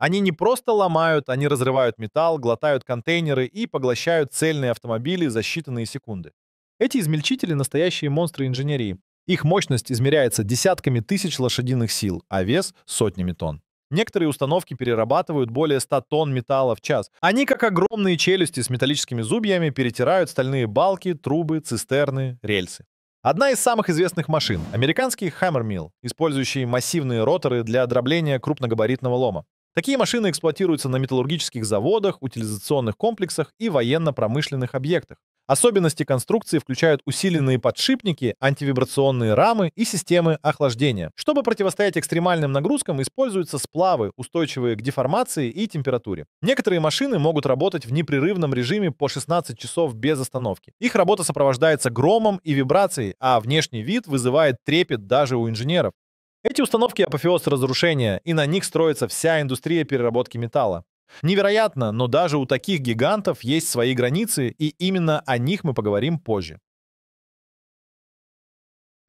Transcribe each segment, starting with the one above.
Они не просто ломают, они разрывают металл, глотают контейнеры и поглощают цельные автомобили за считанные секунды. Эти измельчители — настоящие монстры инженерии. Их мощность измеряется десятками тысяч лошадиных сил, а вес — сотнями тонн. Некоторые установки перерабатывают более 100 тонн металла в час. Они, как огромные челюсти с металлическими зубьями, перетирают стальные балки, трубы, цистерны, рельсы. Одна из самых известных машин — американский Hammer Mill, использующий массивные роторы для дробления крупногабаритного лома. Такие машины эксплуатируются на металлургических заводах, утилизационных комплексах и военно-промышленных объектах. Особенности конструкции включают усиленные подшипники, антивибрационные рамы и системы охлаждения. Чтобы противостоять экстремальным нагрузкам, используются сплавы, устойчивые к деформации и температуре. Некоторые машины могут работать в непрерывном режиме по 16 часов без остановки. Их работа сопровождается громом и вибрацией, а внешний вид вызывает трепет даже у инженеров. Эти установки апофеоз разрушения, и на них строится вся индустрия переработки металла. Невероятно, но даже у таких гигантов есть свои границы, и именно о них мы поговорим позже.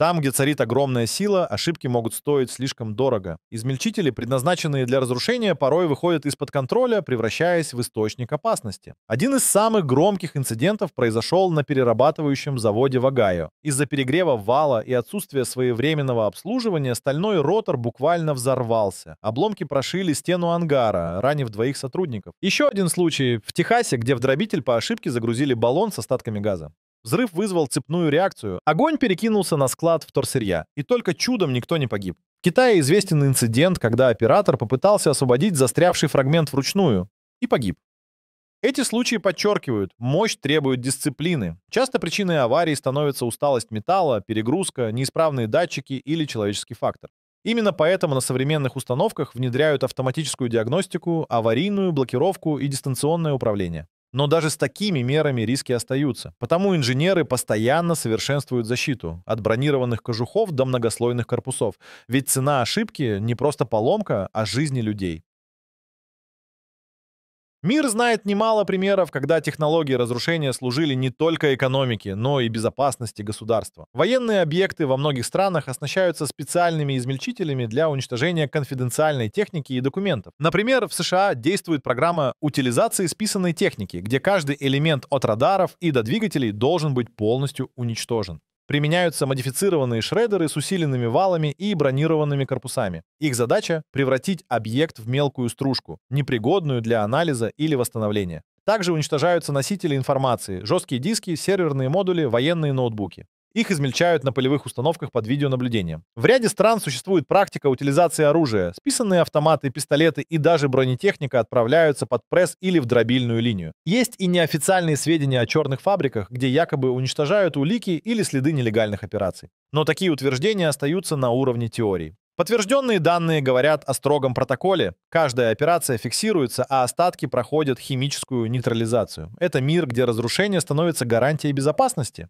Там, где царит огромная сила, ошибки могут стоить слишком дорого. Измельчители, предназначенные для разрушения, порой выходят из-под контроля, превращаясь в источник опасности. Один из самых громких инцидентов произошел на перерабатывающем заводе в Огайо. Из-за перегрева вала и отсутствия своевременного обслуживания стальной ротор буквально взорвался. Обломки прошили стену ангара, ранив двоих сотрудников. Еще один случай в Техасе, где в дробитель по ошибке загрузили баллон с остатками газа. Взрыв вызвал цепную реакцию. Огонь перекинулся на склад вторсырья, и только чудом никто не погиб. В Китае известен инцидент, когда оператор попытался освободить застрявший фрагмент вручную и погиб. Эти случаи подчеркивают, мощь требует дисциплины. Часто причиной аварии становится усталость металла, перегрузка, неисправные датчики или человеческий фактор. Именно поэтому на современных установках внедряют автоматическую диагностику, аварийную блокировку и дистанционное управление. Но даже с такими мерами риски остаются. Потому инженеры постоянно совершенствуют защиту. От бронированных кожухов до многослойных корпусов. Ведь цена ошибки не просто поломка, а жизни людей. Мир знает немало примеров, когда технологии разрушения служили не только экономике, но и безопасности государства. Военные объекты во многих странах оснащаются специальными измельчителями для уничтожения конфиденциальной техники и документов. Например, в США действует программа утилизации списанной техники, где каждый элемент от радаров и до двигателей должен быть полностью уничтожен. Применяются модифицированные шредеры с усиленными валами и бронированными корпусами. Их задача — превратить объект в мелкую стружку, непригодную для анализа или восстановления. Также уничтожаются носители информации, жесткие диски, серверные модули, военные ноутбуки. Их измельчают на полевых установках под видеонаблюдением. В ряде стран существует практика утилизации оружия. Списанные автоматы, пистолеты и даже бронетехника отправляются под пресс или в дробильную линию. Есть и неофициальные сведения о черных фабриках, где якобы уничтожают улики или следы нелегальных операций. Но такие утверждения остаются на уровне теорий. Подтвержденные данные говорят о строгом протоколе. Каждая операция фиксируется, а остатки проходят химическую нейтрализацию. Это мир, где разрушение становится гарантией безопасности.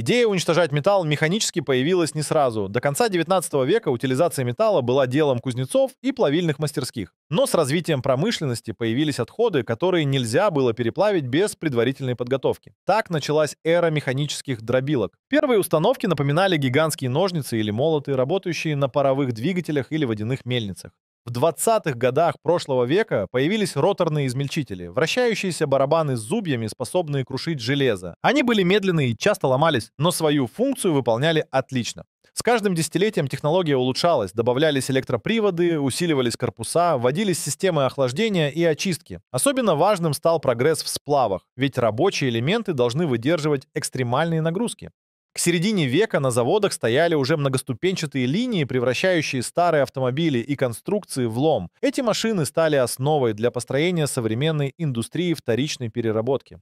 Идея уничтожать металл механически появилась не сразу. До конца 19 века утилизация металла была делом кузнецов и плавильных мастерских. Но с развитием промышленности появились отходы, которые нельзя было переплавить без предварительной подготовки. Так началась эра механических дробилок. Первые установки напоминали гигантские ножницы или молоты, работающие на паровых двигателях или водяных мельницах. В 20-х годах прошлого века появились роторные измельчители, вращающиеся барабаны с зубьями, способные крушить железо. Они были медленные и часто ломались, но свою функцию выполняли отлично. С каждым десятилетием технология улучшалась, добавлялись электроприводы, усиливались корпуса, вводились системы охлаждения и очистки. Особенно важным стал прогресс в сплавах, ведь рабочие элементы должны выдерживать экстремальные нагрузки. К середине века на заводах стояли уже многоступенчатые линии, превращающие старые автомобили и конструкции в лом. Эти машины стали основой для построения современной индустрии вторичной переработки.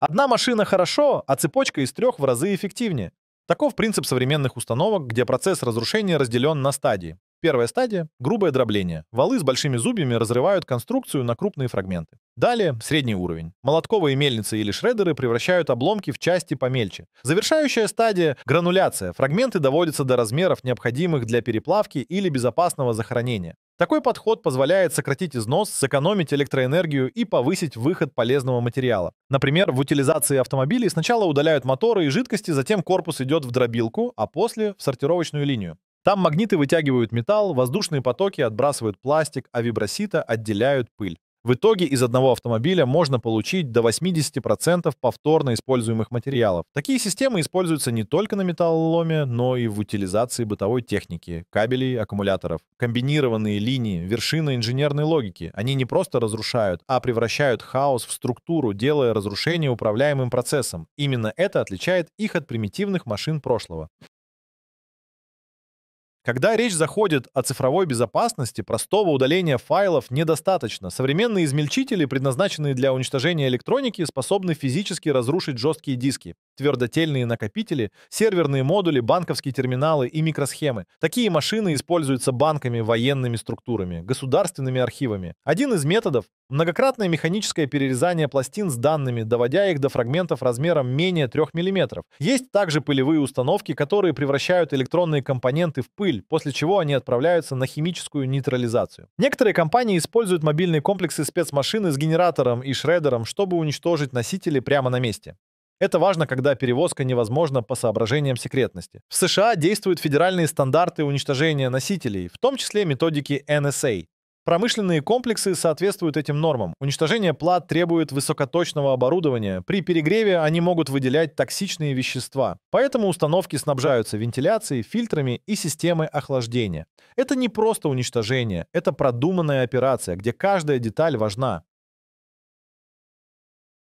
Одна машина хорошо, а цепочка из трех в разы эффективнее. Таков принцип современных установок, где процесс разрушения разделен на стадии. Первая стадия — грубое дробление. Валы с большими зубьями разрывают конструкцию на крупные фрагменты. Далее средний уровень. Молотковые мельницы или шредеры превращают обломки в части помельче. Завершающая стадия — грануляция. Фрагменты доводятся до размеров, необходимых для переплавки или безопасного захоронения. Такой подход позволяет сократить износ, сэкономить электроэнергию и повысить выход полезного материала. Например, в утилизации автомобилей сначала удаляют моторы и жидкости, затем корпус идет в дробилку, а после — в сортировочную линию. Там магниты вытягивают металл, воздушные потоки отбрасывают пластик, а вибросита отделяют пыль. В итоге из одного автомобиля можно получить до 80% повторно используемых материалов. Такие системы используются не только на металлоломе, но и в утилизации бытовой техники, кабелей, аккумуляторов. Комбинированные линии, вершина инженерной логики. Они не просто разрушают, а превращают хаос в структуру, делая разрушение управляемым процессом. Именно это отличает их от примитивных машин прошлого. Когда речь заходит о цифровой безопасности, простого удаления файлов недостаточно. Современные измельчители, предназначенные для уничтожения электроники, способны физически разрушить жесткие диски, твердотельные накопители, серверные модули, банковские терминалы и микросхемы. Такие машины используются банками, военными структурами, государственными архивами. Один из методов — многократное механическое перерезание пластин с данными, доводя их до фрагментов размером менее 3 мм. Есть также пылевые установки, которые превращают электронные компоненты в пыль, утиль, после чего они отправляются на химическую нейтрализацию. Некоторые компании используют мобильные комплексы спецмашины с генератором и шредером, чтобы уничтожить носители прямо на месте. Это важно, когда перевозка невозможна по соображениям секретности. В США действуют федеральные стандарты уничтожения носителей, в том числе методики NSA. Промышленные комплексы соответствуют этим нормам. Уничтожение плат требует высокоточного оборудования. При перегреве они могут выделять токсичные вещества. Поэтому установки снабжаются вентиляцией, фильтрами и системой охлаждения. Это не просто уничтожение, это продуманная операция, где каждая деталь важна.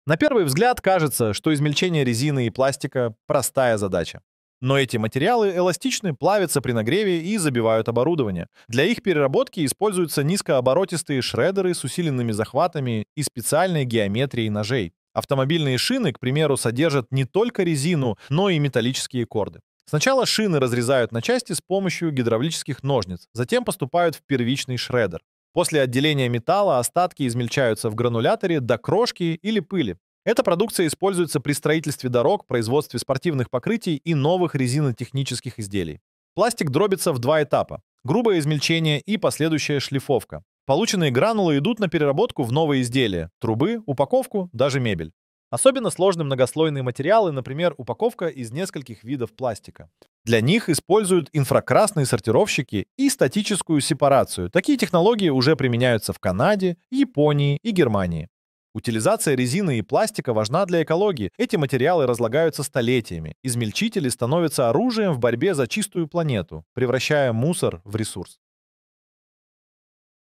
На первый взгляд кажется, что измельчение резины и пластика – простая задача. Но эти материалы эластичны, плавятся при нагреве и забивают оборудование. Для их переработки используются низкооборотистые шредеры с усиленными захватами и специальной геометрией ножей. Автомобильные шины, к примеру, содержат не только резину, но и металлические корды. Сначала шины разрезают на части с помощью гидравлических ножниц, затем поступают в первичный шредер. После отделения металла остатки измельчаются в грануляторе до крошки или пыли. Эта продукция используется при строительстве дорог, производстве спортивных покрытий и новых резинотехнических изделий. Пластик дробится в два этапа – грубое измельчение и последующая шлифовка. Полученные гранулы идут на переработку в новые изделия – трубы, упаковку, даже мебель. Особенно сложны многослойные материалы, например, упаковка из нескольких видов пластика. Для них используют инфракрасные сортировщики и статическую сепарацию. Такие технологии уже применяются в Канаде, Японии и Германии. Утилизация резины и пластика важна для экологии. Эти материалы разлагаются столетиями. Измельчители становятся оружием в борьбе за чистую планету, превращая мусор в ресурс.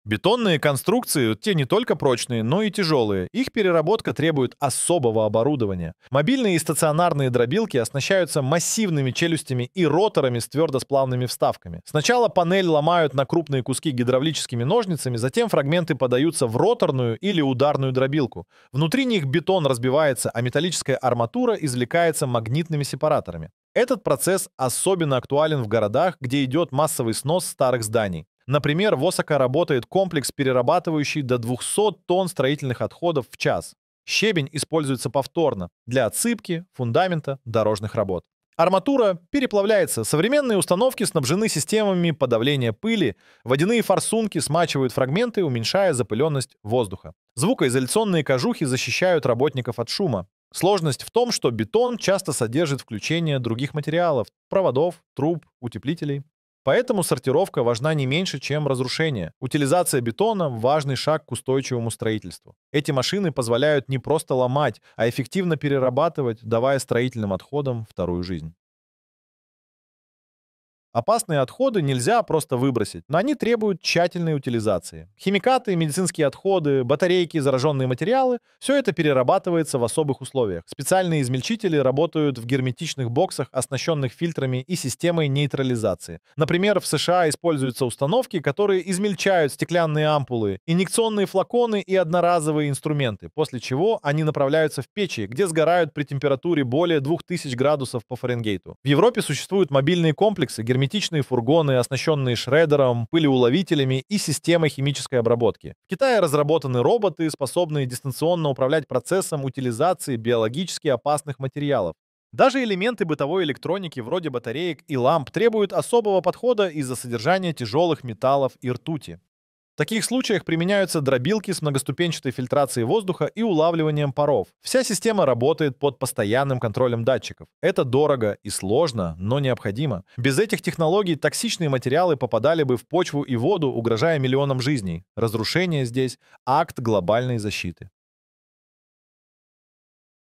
Бетонные конструкции, те не только прочные, но и тяжелые. Их переработка требует особого оборудования. Мобильные и стационарные дробилки оснащаются массивными челюстями и роторами с твердосплавными вставками. Сначала панель ломают на крупные куски гидравлическими ножницами, затем фрагменты подаются в роторную или ударную дробилку. Внутри них бетон разбивается, а металлическая арматура извлекается магнитными сепараторами. Этот процесс особенно актуален в городах, где идет массовый снос старых зданий. Например, в Осака работает комплекс, перерабатывающий до 200 тонн строительных отходов в час. Щебень используется повторно для отсыпки, фундамента, дорожных работ. Арматура переплавляется, современные установки снабжены системами подавления пыли, водяные форсунки смачивают фрагменты, уменьшая запыленность воздуха. Звукоизоляционные кожухи защищают работников от шума. Сложность в том, что бетон часто содержит включение других материалов – проводов, труб, утеплителей. Поэтому сортировка важна не меньше, чем разрушение. Утилизация бетона – важный шаг к устойчивому строительству. Эти машины позволяют не просто ломать, а эффективно перерабатывать, давая строительным отходам вторую жизнь. Опасные отходы нельзя просто выбросить, но они требуют тщательной утилизации. Химикаты, медицинские отходы, батарейки, зараженные материалы – все это перерабатывается в особых условиях. Специальные измельчители работают в герметичных боксах, оснащенных фильтрами и системой нейтрализации. Например, в США используются установки, которые измельчают стеклянные ампулы, инъекционные флаконы и одноразовые инструменты, после чего они направляются в печи, где сгорают при температуре более 2000 градусов по Фаренгейту. В Европе существуют мобильные комплексы герметичные фургоны, оснащенные шредером, пылеуловителями и системой химической обработки. В Китае разработаны роботы, способные дистанционно управлять процессом утилизации биологически опасных материалов. Даже элементы бытовой электроники вроде батареек и ламп требуют особого подхода из-за содержания тяжелых металлов и ртути. В таких случаях применяются дробилки с многоступенчатой фильтрацией воздуха и улавливанием паров. Вся система работает под постоянным контролем датчиков. Это дорого и сложно, но необходимо. Без этих технологий токсичные материалы попадали бы в почву и воду, угрожая миллионам жизней. Разрушение здесь — акт глобальной защиты.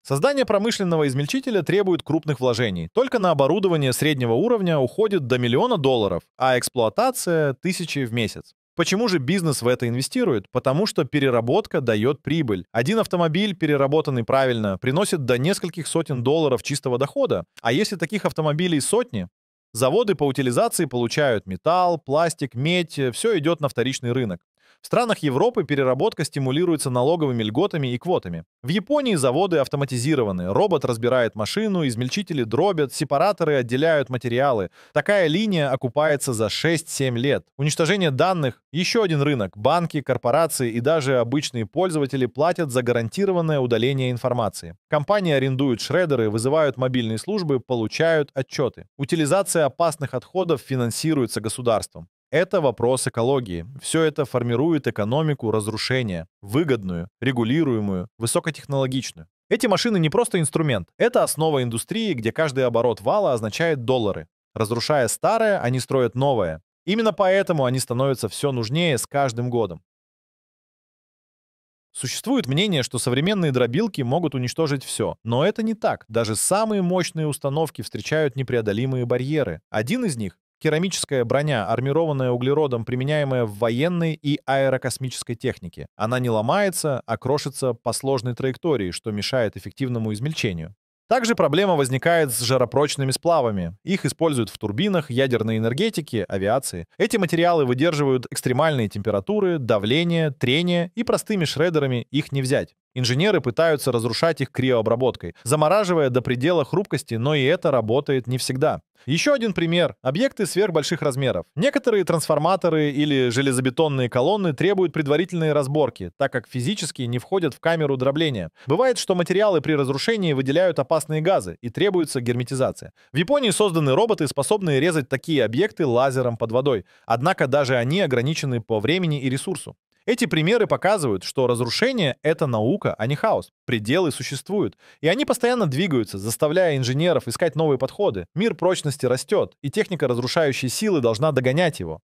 Создание промышленного измельчителя требует крупных вложений. Только на оборудование среднего уровня уходит до миллиона долларов, а эксплуатация — тысячи в месяц. Почему же бизнес в это инвестирует? Потому что переработка дает прибыль. Один автомобиль, переработанный правильно, приносит до нескольких сотен долларов чистого дохода. А если таких автомобилей сотни, Заводы по утилизации получают металл, пластик, медь, все идет на вторичный рынок. В странах Европы переработка стимулируется налоговыми льготами и квотами. В Японии заводы автоматизированы, робот разбирает машину, измельчители дробят, сепараторы отделяют материалы. Такая линия окупается за 6-7 лет. Уничтожение данных — еще один рынок. Банки, корпорации и даже обычные пользователи платят за гарантированное удаление информации. Компании арендуют шредеры, вызывают мобильные службы, получают отчеты. Утилизация опасных отходов финансируется государством. Это вопрос экологии. Все это формирует экономику разрушения, выгодную, регулируемую, высокотехнологичную. Эти машины не просто инструмент, это основа индустрии, где каждый оборот вала означает доллары. Разрушая старое, они строят новое. Именно поэтому они становятся все нужнее с каждым годом. Существует мнение, что современные дробилки могут уничтожить все, но это не так. Даже самые мощные установки встречают непреодолимые барьеры. Один из них Керамическая броня, армированная углеродом, применяемая в военной и аэрокосмической технике. Она не ломается, а крошится по сложной траектории, что мешает эффективному измельчению. Также проблема возникает с жаропрочными сплавами. Их используют в турбинах, ядерной энергетике, авиации. Эти материалы выдерживают экстремальные температуры, давление, трение, и простыми шредерами их не взять. Инженеры пытаются разрушать их криообработкой, замораживая до предела хрупкости, но и это работает не всегда. Еще один пример — объекты сверхбольших размеров. Некоторые трансформаторы или железобетонные колонны требуют предварительной разборки, так как физически не входят в камеру дробления. Бывает, что материалы при разрушении выделяют опасные газы и требуется герметизация. В Японии созданы роботы, способные резать такие объекты лазером под водой, однако даже они ограничены по времени и ресурсу. Эти примеры показывают, что разрушение — это наука, а не хаос. Пределы существуют. И они постоянно двигаются, заставляя инженеров искать новые подходы. Мир прочности растет, и техника разрушающей силы должна догонять его.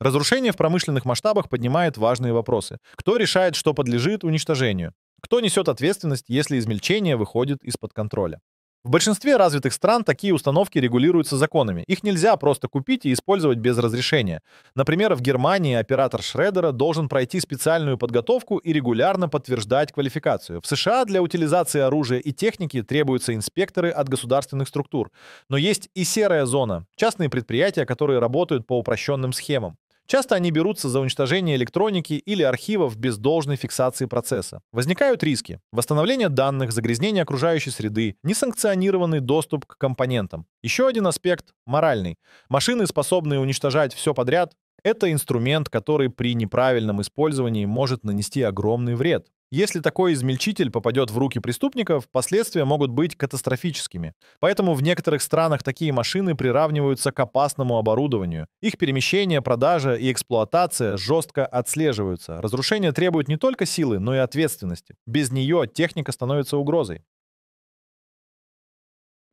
Разрушение в промышленных масштабах поднимает важные вопросы. Кто решает, что подлежит уничтожению? Кто несет ответственность, если измельчение выходит из-под контроля? В большинстве развитых стран такие установки регулируются законами. Их нельзя просто купить и использовать без разрешения. Например, в Германии оператор шредера должен пройти специальную подготовку и регулярно подтверждать квалификацию. В США для утилизации оружия и техники требуются инспекторы от государственных структур. Но есть и серая зона – частные предприятия, которые работают по упрощенным схемам. Часто они берутся за уничтожение электроники или архивов без должной фиксации процесса. Возникают риски. Восстановление данных, загрязнение окружающей среды, несанкционированный доступ к компонентам. Еще один аспект — моральный. Машины, способные уничтожать все подряд, это инструмент, который при неправильном использовании может нанести огромный вред. Если такой измельчитель попадет в руки преступников, последствия могут быть катастрофическими. Поэтому в некоторых странах такие машины приравниваются к опасному оборудованию. Их перемещение, продажа и эксплуатация жестко отслеживаются. Разрушение требует не только силы, но и ответственности. Без нее техника становится угрозой.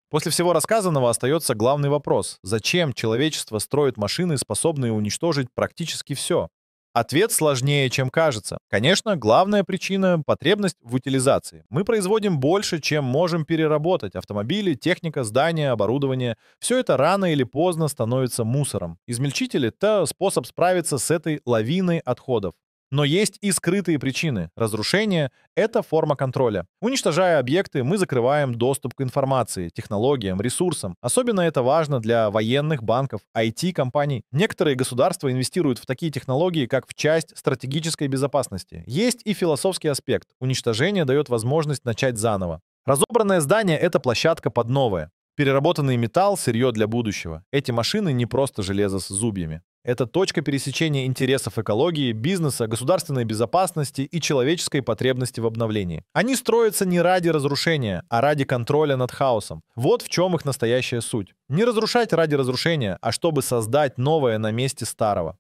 После всего рассказанного остается главный вопрос. Зачем человечество строит машины, способные уничтожить практически все? Ответ сложнее, чем кажется. Конечно, главная причина — потребность в утилизации. Мы производим больше, чем можем переработать. Автомобили, техника, здания, оборудование. Все это рано или поздно становится мусором. Измельчители — это способ справиться с этой лавиной отходов. Но есть и скрытые причины. Разрушение — это форма контроля. Уничтожая объекты, мы закрываем доступ к информации, технологиям, ресурсам. Особенно это важно для военных, банков, IT-компаний. Некоторые государства инвестируют в такие технологии, как в часть стратегической безопасности. Есть и философский аспект. Уничтожение дает возможность начать заново. Разобранное здание — это площадка под новое. Переработанный металл – сырье для будущего. Эти машины не просто железо с зубьями. Это точка пересечения интересов экологии, бизнеса, государственной безопасности и человеческой потребности в обновлении. Они строятся не ради разрушения, а ради контроля над хаосом. Вот в чем их настоящая суть. Не разрушать ради разрушения, а чтобы создать новое на месте старого.